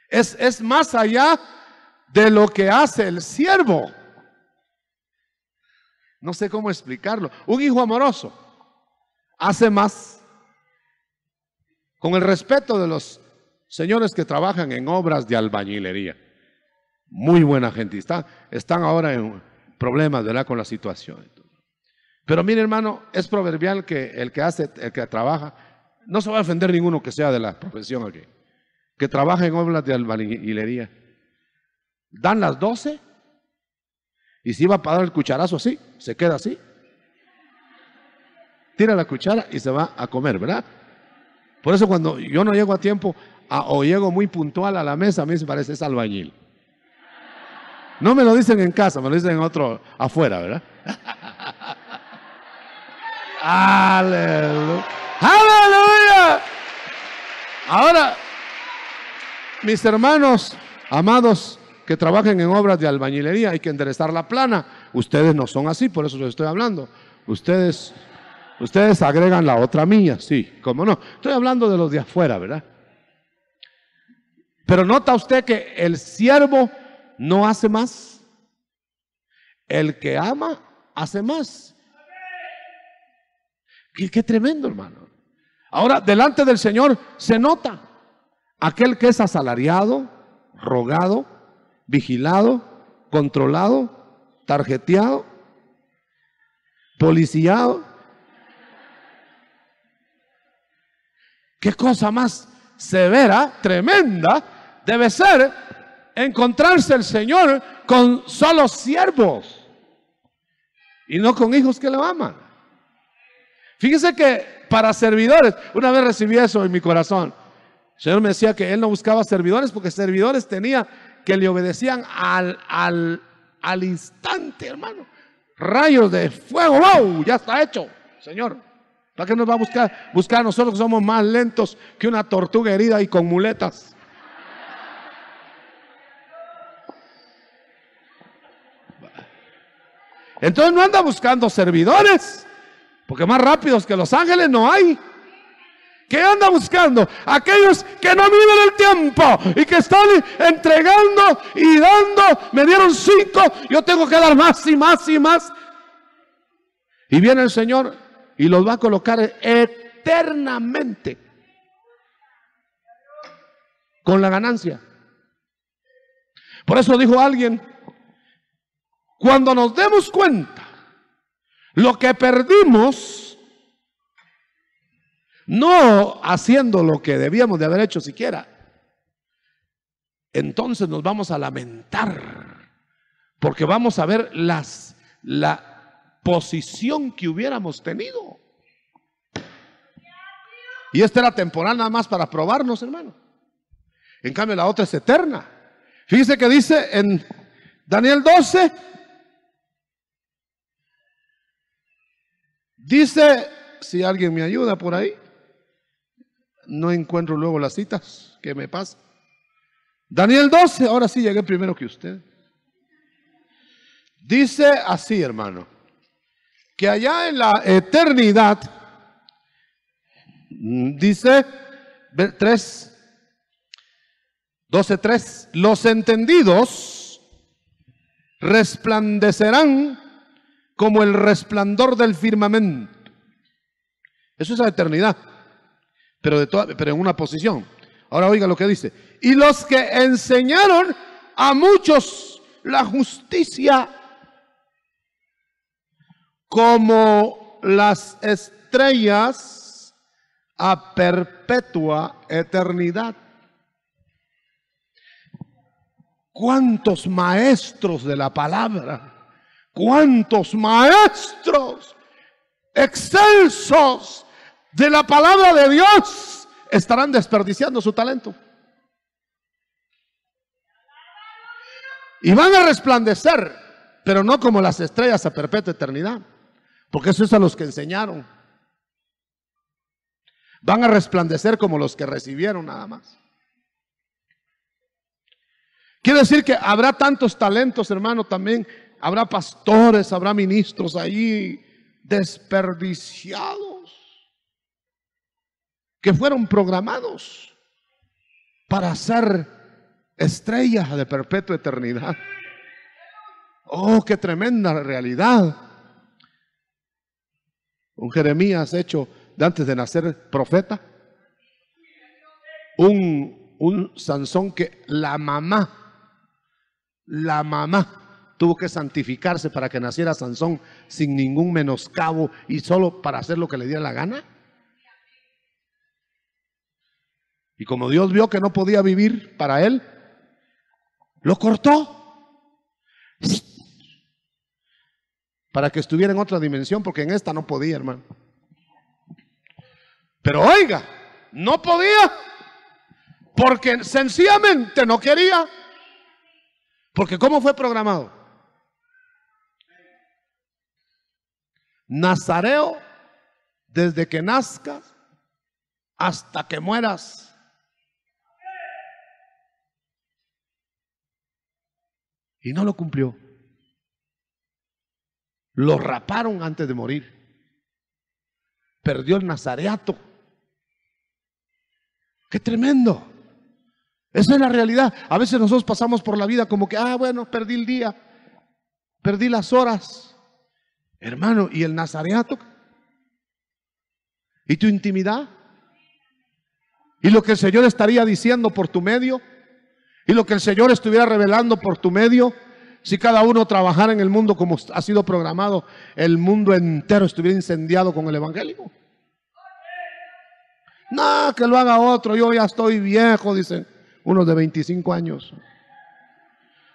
Es, es más allá de lo que hace el siervo. No sé cómo explicarlo. Un hijo amoroso hace más con el respeto de los señores que trabajan en obras de albañilería. Muy buena gente. Están, están ahora en problemas, ¿verdad? Con la situación. Pero mire, hermano, es proverbial que el que hace, el que trabaja, no se va a ofender ninguno que sea de la profesión aquí, que trabaja en obras de albañilería. Dan las doce y si va a parar el cucharazo así, se queda así. Tira la cuchara y se va a comer, ¿verdad? Por eso cuando yo no llego a tiempo o llego muy puntual a la mesa, a mí me parece es albañil. No me lo dicen en casa, me lo dicen en otro afuera, ¿verdad? Aleluya. Aleluya. Ahora, mis hermanos amados que trabajen en obras de albañilería, hay que enderezar la plana. Ustedes no son así, por eso les estoy hablando. Ustedes, ustedes agregan la otra mía, sí, cómo no. Estoy hablando de los de afuera, ¿verdad? Pero nota usted que el siervo no hace más. El que ama, hace más. Qué, tremendo, hermano. Ahora, delante del Señor se nota aquel que es asalariado, rogado, vigilado, controlado, tarjeteado, policiado. Qué cosa más severa, tremenda, debe ser encontrarse el Señor con solo siervos y no con hijos que le aman. Fíjese que para servidores, una vez recibí eso en mi corazón. El Señor me decía que Él no buscaba servidores porque servidores tenía que le obedecían al, al, al instante, hermano. Rayos de fuego, ¡wow! Ya está hecho, Señor. ¿Para qué nos va a buscar? Buscar a nosotros que somos más lentos que una tortuga herida y con muletas. Entonces no anda buscando servidores, porque más rápidos que los ángeles no hay. ¿Qué anda buscando? Aquellos que no viven el tiempo y que están entregando y dando. Me dieron cinco, yo tengo que dar más y más y más. Y viene el Señor y los va a colocar eternamente con la ganancia. Por eso dijo alguien, cuando nos demos cuenta lo que perdimos, no haciendo lo que debíamos de haber hecho siquiera, entonces nos vamos a lamentar, porque vamos a ver las, la posición que hubiéramos tenido. Y esta era temporal nada más para probarnos, hermano. En cambio, la otra es eterna. Fíjese que dice en Daniel 12, Dice, si alguien me ayuda por ahí, no encuentro luego las citas, ¿qué me pasa? Daniel 12, ahora sí llegué primero que usted. Dice así, hermano, que allá en la eternidad, dice 3, 12, 3, los entendidos resplandecerán como el resplandor del firmamento. Eso es la eternidad, pero, de toda, pero en una posición. Ahora oiga lo que dice. Y los que enseñaron a muchos la justicia como las estrellas a perpetua eternidad. ¿Cuántos maestros de la palabra? cuántos maestros excelsos de la palabra de Dios estarán desperdiciando su talento. Y van a resplandecer, pero no como las estrellas a perpetua eternidad, porque eso es a los que enseñaron. Van a resplandecer como los que recibieron nada más. Quiere decir que habrá tantos talentos, hermano, también Habrá pastores, habrá ministros allí desperdiciados que fueron programados para ser estrellas de perpetua eternidad. Oh, qué tremenda realidad. Un Jeremías hecho de antes de nacer profeta. Un, un Sansón que la mamá, la mamá tuvo que santificarse para que naciera Sansón sin ningún menoscabo y solo para hacer lo que le diera la gana? Y como Dios vio que no podía vivir para él, lo cortó para que estuviera en otra dimensión, porque en esta no podía, hermano. Pero oiga, no podía, porque sencillamente no quería, porque ¿cómo fue programado? Nazareo desde que nazcas hasta que mueras. Y no lo cumplió. Lo raparon antes de morir. Perdió el nazareato. Qué tremendo. Esa es la realidad. A veces nosotros pasamos por la vida como que, ah, bueno, perdí el día, perdí las horas, Hermano, ¿y el nazareato? ¿Y tu intimidad? ¿Y lo que el Señor estaría diciendo por tu medio? ¿Y lo que el Señor estuviera revelando por tu medio? Si cada uno trabajara en el mundo como ha sido programado, el mundo entero estuviera incendiado con el evangélico. No, que lo haga otro, yo ya estoy viejo, dicen unos de 25 años.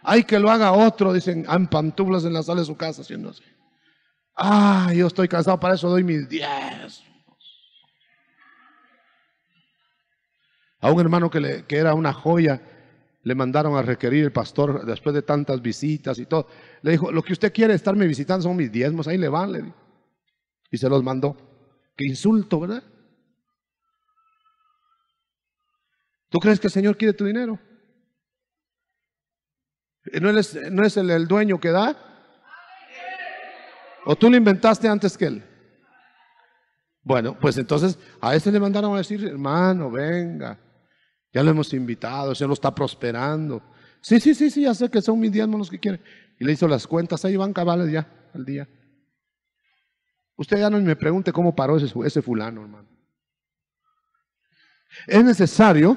Hay que lo haga otro, dicen, ah, en pantuflas en la sala de su casa, haciendo así. Ah, yo estoy cansado, para eso doy mis diez. A un hermano que, le, que era una joya, le mandaron a requerir el pastor después de tantas visitas y todo. Le dijo, lo que usted quiere estarme visitando son mis diezmos, ahí le van, Y se los mandó. Qué insulto, ¿verdad? ¿Tú crees que el Señor quiere tu dinero? Eh, ¿No es, no es el dueño que da? ¿O tú lo inventaste antes que él? Bueno, pues entonces a ese le mandaron a decir, hermano, venga, ya lo hemos invitado, ya lo está prosperando. Sí, sí, sí, sí, ya sé que son mis diezmos los que quieren. Y le hizo las cuentas, ahí van cabales ya al día. Usted ya no me pregunte cómo paró ese, ese fulano, hermano. Es necesario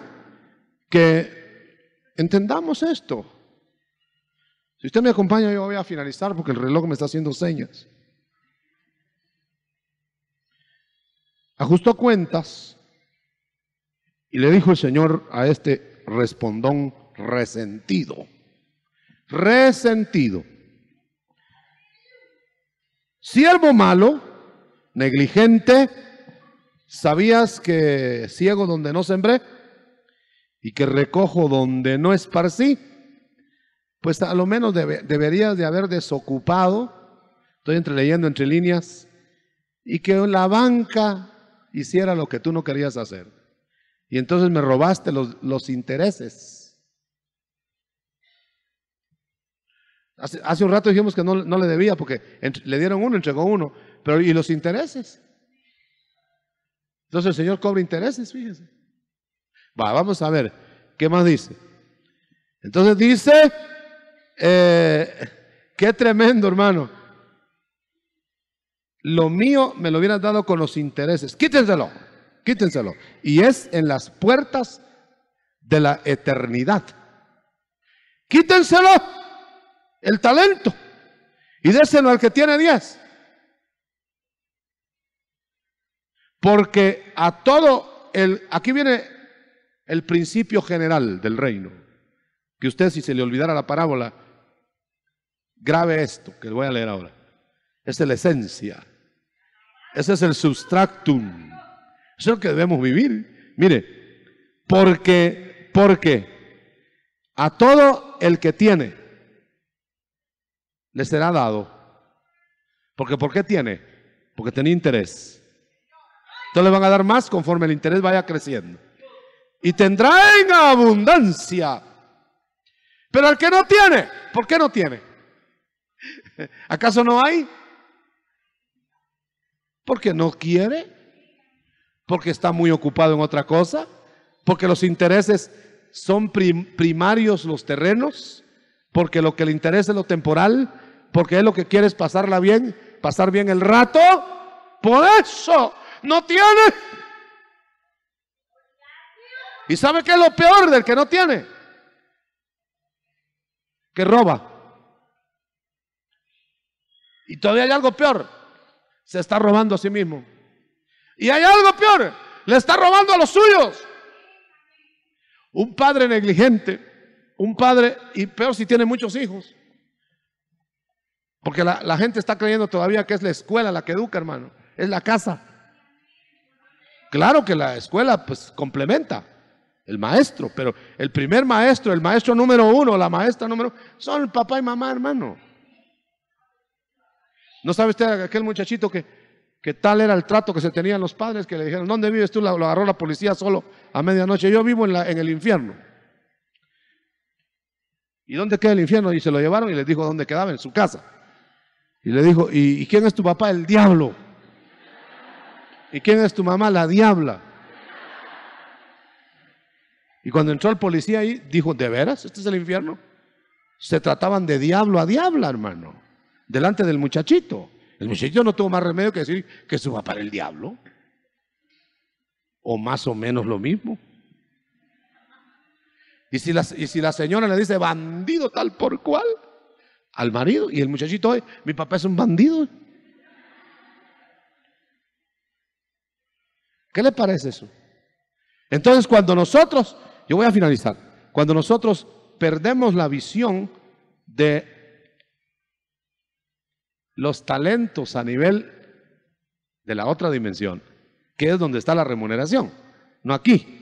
que entendamos esto. Si usted me acompaña, yo voy a finalizar porque el reloj me está haciendo señas. Ajustó cuentas y le dijo el Señor a este respondón resentido. Resentido. Siervo malo, negligente, ¿sabías que ciego donde no sembré y que recojo donde no esparcí? pues a lo menos deberías de haber desocupado, estoy entre leyendo entre líneas, y que la banca hiciera lo que tú no querías hacer. Y entonces me robaste los, los intereses. Hace, un rato dijimos que no, no le debía porque le dieron uno, entregó uno. Pero ¿y los intereses? Entonces el Señor cobra intereses, fíjense. Va, vamos a ver, ¿qué más dice? Entonces dice, eh, qué tremendo, hermano. Lo mío me lo hubieran dado con los intereses. Quítenselo, quítenselo. Y es en las puertas de la eternidad. Quítenselo el talento y déselo al que tiene diez. Porque a todo el... Aquí viene el principio general del reino. Que usted si se le olvidara la parábola, Grave esto que voy a leer ahora. Esa es la esencia. Ese es el substractum. Eso es lo que debemos vivir. Mire, porque, porque a todo el que tiene le será dado. Porque ¿por qué tiene? Porque tiene interés. Entonces le van a dar más conforme el interés vaya creciendo. Y tendrá en abundancia. Pero al que no tiene, ¿por qué no tiene? ¿Acaso no hay? Porque no quiere, porque está muy ocupado en otra cosa, porque los intereses son primarios los terrenos, porque lo que le interesa es lo temporal, porque es lo que quiere es pasarla bien, pasar bien el rato. Por eso no tiene. ¿Y sabe qué es lo peor del que no tiene? Que roba. Y todavía hay algo peor. Se está robando a sí mismo. Y hay algo peor. Le está robando a los suyos. Un padre negligente. Un padre, y peor si tiene muchos hijos. Porque la, gente está creyendo todavía que es la escuela la que educa, hermano. Es la casa. Claro que la escuela pues complementa el maestro, pero el primer maestro, el maestro número uno, la maestra número son papá y mamá, hermano. ¿No sabe usted aquel muchachito que, tal era el trato que se tenían los padres que le dijeron, ¿dónde vives tú? Lo agarró la policía solo a medianoche. Yo vivo en, la, en el infierno. ¿Y dónde queda el infierno? Y se lo llevaron y le dijo dónde quedaba, en su casa. Y le dijo, ¿y, ¿y quién es tu papá? El diablo. ¿Y quién es tu mamá? La diabla. Y cuando entró el policía ahí, dijo, ¿de veras? ¿Este es el infierno? Se trataban de diablo a diabla, hermano delante del muchachito. El muchachito no tuvo más remedio que decir que su papá era el diablo. O más o menos lo mismo. Y si, la, y si la señora le dice bandido tal por cual al marido y el muchachito, mi papá es un bandido. ¿Qué le parece eso? Entonces cuando nosotros, yo voy a finalizar, cuando nosotros perdemos la visión de los talentos a nivel de la otra dimensión, que es donde está la remuneración, no aquí.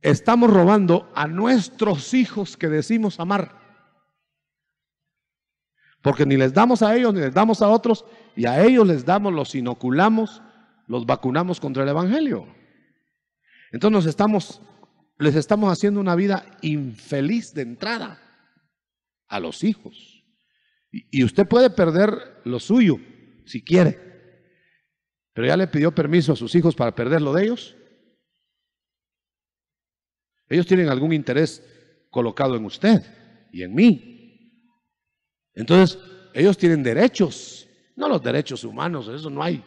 Estamos robando a nuestros hijos que decimos amar. Porque ni les damos a ellos, ni les damos a otros, y a ellos les damos, los inoculamos, los vacunamos contra el Evangelio. Entonces nos estamos, les estamos haciendo una vida infeliz de entrada a los hijos. Y usted puede perder lo suyo, si quiere. Pero ya le pidió permiso a sus hijos para perder lo de ellos. Ellos tienen algún interés colocado en usted y en mí. Entonces, ellos tienen derechos, no los derechos humanos, eso no hay.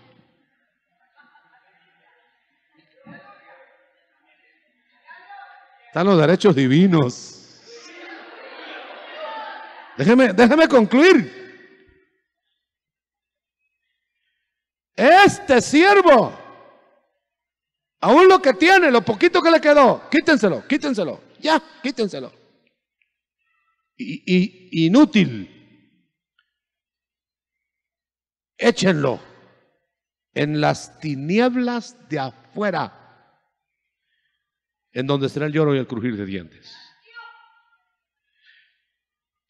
Están los derechos divinos. Déjeme, déjeme concluir. Este siervo, aún lo que tiene, lo poquito que le quedó, quítenselo, quítenselo, ya, quítenselo. Y, inútil. Échenlo en las tinieblas de afuera, en donde será el lloro y el crujir de dientes.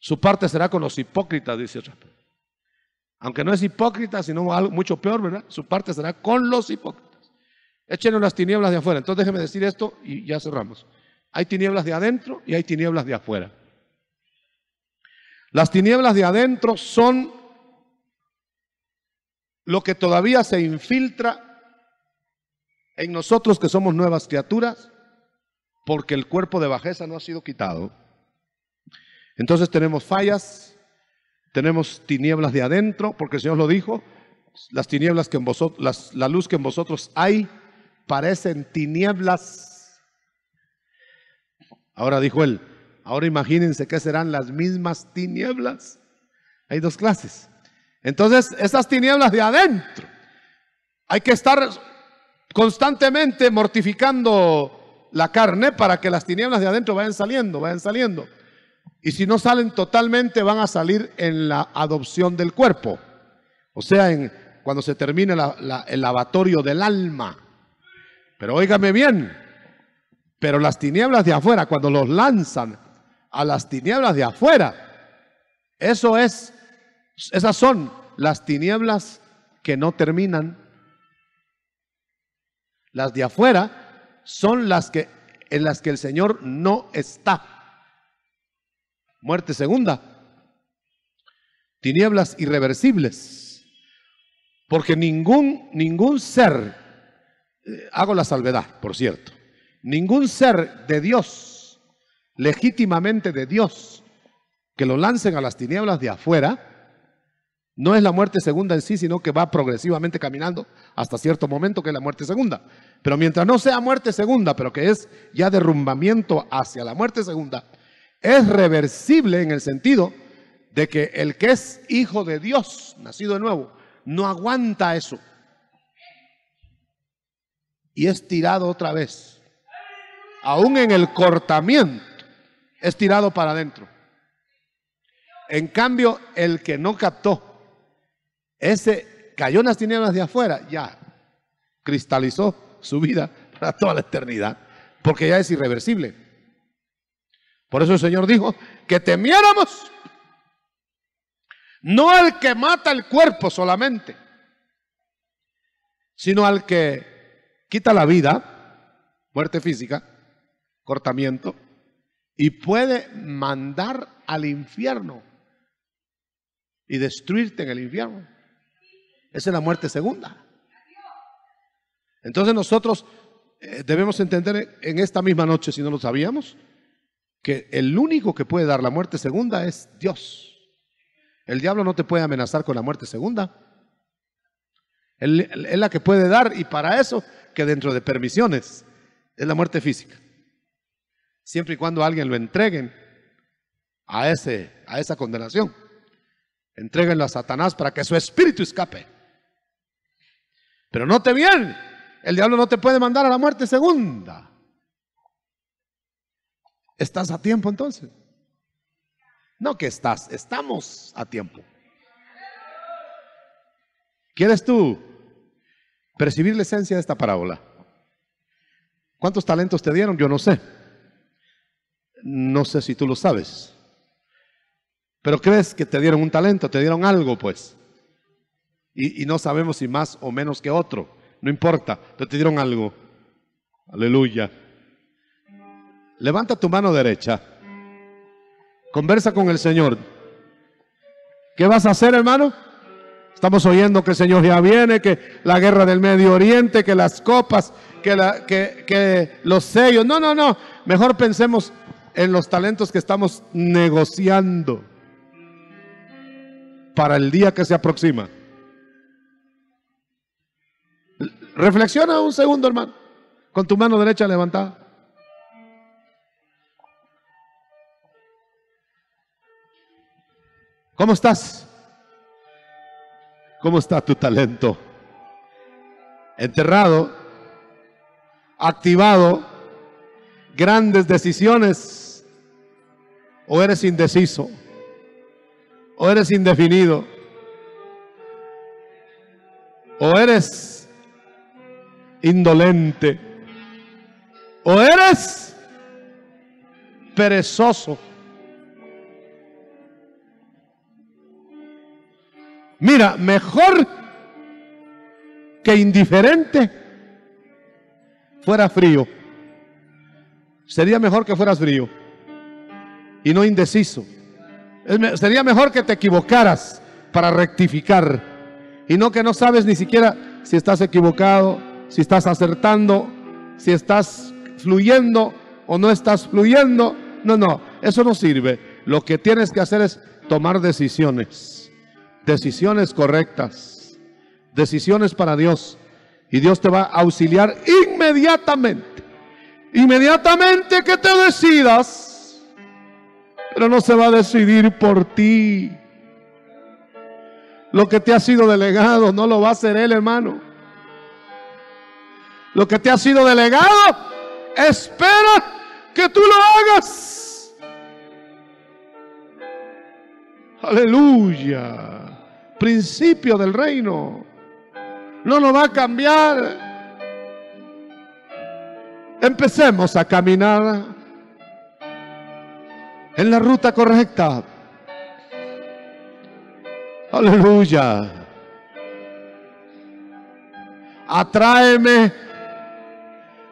Su parte será con los hipócritas, dice Aunque no es hipócrita, sino algo mucho peor, ¿verdad? Su parte será con los hipócritas. Échenos las tinieblas de afuera. Entonces déjeme decir esto y ya cerramos. Hay tinieblas de adentro y hay tinieblas de afuera. Las tinieblas de adentro son lo que todavía se infiltra en nosotros que somos nuevas criaturas, porque el cuerpo de bajeza no ha sido quitado. Entonces tenemos fallas, tenemos tinieblas de adentro, porque el Señor lo dijo, las tinieblas que en vosotros, la luz que en vosotros hay, parecen tinieblas. Ahora dijo él, ahora imagínense que serán las mismas tinieblas. Hay dos clases. Entonces, esas tinieblas de adentro, hay que estar constantemente mortificando la carne para que las tinieblas de adentro vayan saliendo, vayan saliendo. Y si no salen totalmente, van a salir en la adopción del cuerpo. O sea, en, cuando se termine el lavatorio del alma. Pero óigame bien, pero las tinieblas de afuera, cuando los lanzan a las tinieblas de afuera, eso es, esas son las tinieblas que no terminan. Las de afuera son las que en las que el Señor no está muerte segunda, tinieblas irreversibles, porque ningún, ningún ser, eh, hago la salvedad, por cierto, ningún ser de Dios, legítimamente de Dios, que lo lancen a las tinieblas de afuera, no es la muerte segunda en sí, sino que va progresivamente caminando hasta cierto momento que es la muerte segunda. Pero mientras no sea muerte segunda, pero que es ya derrumbamiento hacia la muerte segunda, es reversible en el sentido de que el que es hijo de Dios, nacido de nuevo, no aguanta eso. Y es tirado otra vez. Aún en el cortamiento, es tirado para adentro. En cambio, el que no captó, ese cayó en las tinieblas de afuera, ya cristalizó su vida para toda la eternidad, porque ya es irreversible. Por eso el Señor dijo que temiéramos. No al que mata el cuerpo solamente, sino al que quita la vida, muerte física, cortamiento, y puede mandar al infierno y destruirte en el infierno. Esa es la muerte segunda. Entonces nosotros eh, debemos entender en esta misma noche, si no lo sabíamos, que el único que puede dar la muerte segunda es Dios. El diablo no te puede amenazar con la muerte segunda. Él, es la que puede dar y para eso que dentro de permisiones es la muerte física. Siempre y cuando alguien lo entreguen a, ese, a esa condenación. entreguenlo a Satanás para que su espíritu escape. Pero no te bien, el diablo no te puede mandar a la muerte segunda. ¿Estás a tiempo entonces? No que estás, estamos a tiempo. ¿Quieres tú percibir la esencia de esta parábola? ¿Cuántos talentos te dieron? Yo no sé. No sé si tú lo sabes. Pero crees que te dieron un talento, te dieron algo, pues. Y, no sabemos si más o menos que otro. No importa, pero te dieron algo. Aleluya. Levanta tu mano derecha. Conversa con el Señor. ¿Qué vas a hacer, hermano? Estamos oyendo que el Señor ya viene, que la guerra del Medio Oriente, que las copas, que, la, que, los sellos. No, no, no. Mejor pensemos en los talentos que estamos negociando para el día que se aproxima. Reflexiona un segundo, hermano, con tu mano derecha levantada. ¿Cómo estás? ¿Cómo está tu talento? Enterrado, activado, grandes decisiones, o eres indeciso, o eres indefinido, o eres indolente, o eres perezoso. Mira, mejor que indiferente fuera frío. Sería mejor que fueras frío y no indeciso. Sería mejor que te equivocaras para rectificar y no que no sabes ni siquiera si estás equivocado, si estás acertando, si estás fluyendo o no estás fluyendo. No, no, eso no sirve. Lo que tienes que hacer es tomar decisiones decisiones correctas, decisiones para Dios. Y Dios te va a auxiliar inmediatamente. Inmediatamente que te decidas. Pero no se va a decidir por ti. Lo que te ha sido delegado no lo va a hacer Él, hermano. Lo que te ha sido delegado, espera que tú lo hagas. Aleluya principio del reino. No lo va a cambiar. Empecemos a caminar en la ruta correcta. Aleluya. atraeme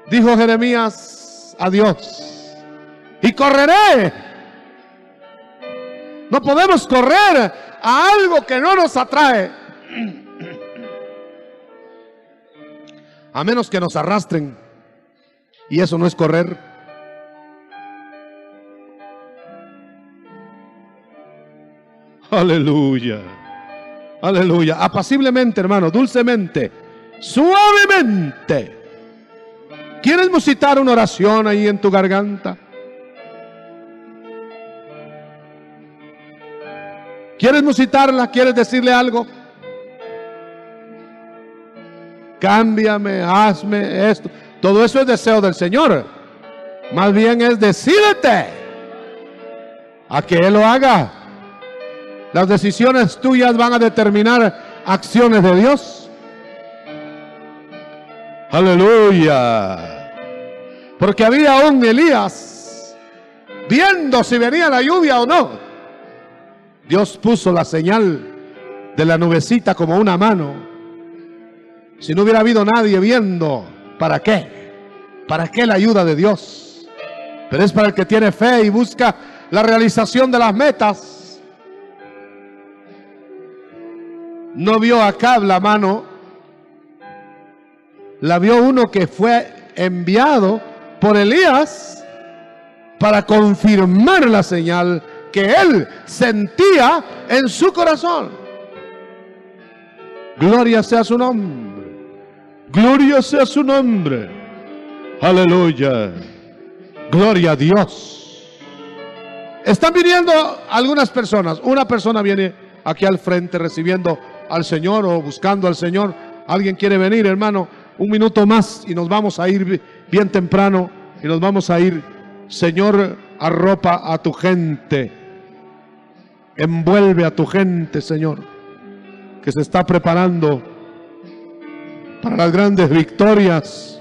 dijo Jeremías, a Dios. Y correré podemos correr a algo que no nos atrae. A menos que nos arrastren. Y eso no es correr. Aleluya. Aleluya. Apaciblemente, hermano, dulcemente, suavemente. ¿Quieres musitar una oración ahí en tu garganta? ¿Quieres musitarla? ¿Quieres decirle algo? Cámbiame, hazme esto. Todo eso es deseo del Señor. Más bien es decídete a que Él lo haga. Las decisiones tuyas van a determinar acciones de Dios. Aleluya. Porque había un Elías viendo si venía la lluvia o no. Dios puso la señal de la nubecita como una mano. Si no hubiera habido nadie viendo, ¿para qué? ¿Para qué la ayuda de Dios? Pero es para el que tiene fe y busca la realización de las metas. No vio acá la mano, la vio uno que fue enviado por Elías para confirmar la señal él sentía en su corazón. Gloria sea su nombre. Gloria sea su nombre. Aleluya. Gloria a Dios. Están viniendo algunas personas. Una persona viene aquí al frente recibiendo al Señor o buscando al Señor. Alguien quiere venir, hermano. Un minuto más y nos vamos a ir bien temprano y nos vamos a ir. Señor, arropa a tu gente. Envuelve a tu gente, Señor, que se está preparando para las grandes victorias,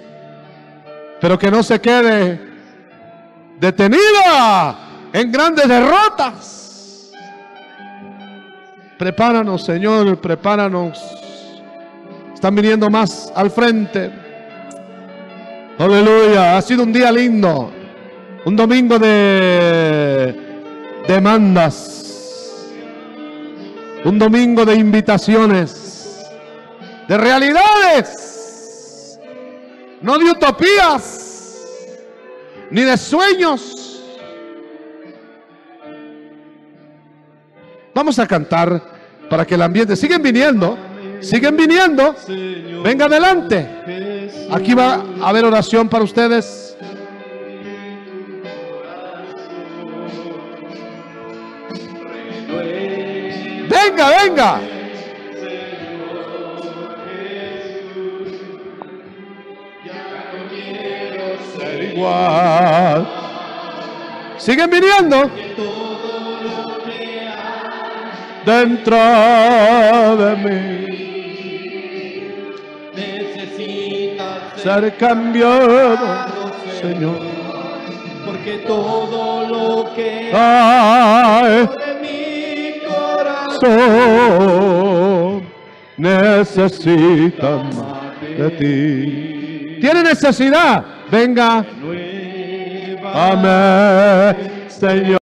pero que no se quede detenida en grandes derrotas. Prepáranos, Señor, prepáranos. Están viniendo más al frente. Aleluya, ha sido un día lindo, un domingo de demandas un domingo de invitaciones, de realidades, no de utopías, ni de sueños. Vamos a cantar para que el ambiente... Siguen viniendo, siguen viniendo. Venga adelante. Aquí va a haber oración para ustedes. venga, venga. Igual. Siguen viniendo. Dentro de mí. Necesita ser cambiado, Señor. Porque todo lo que hay de mí Necesitan necesita más de ti. Tiene necesidad. Venga. Amén, Señor.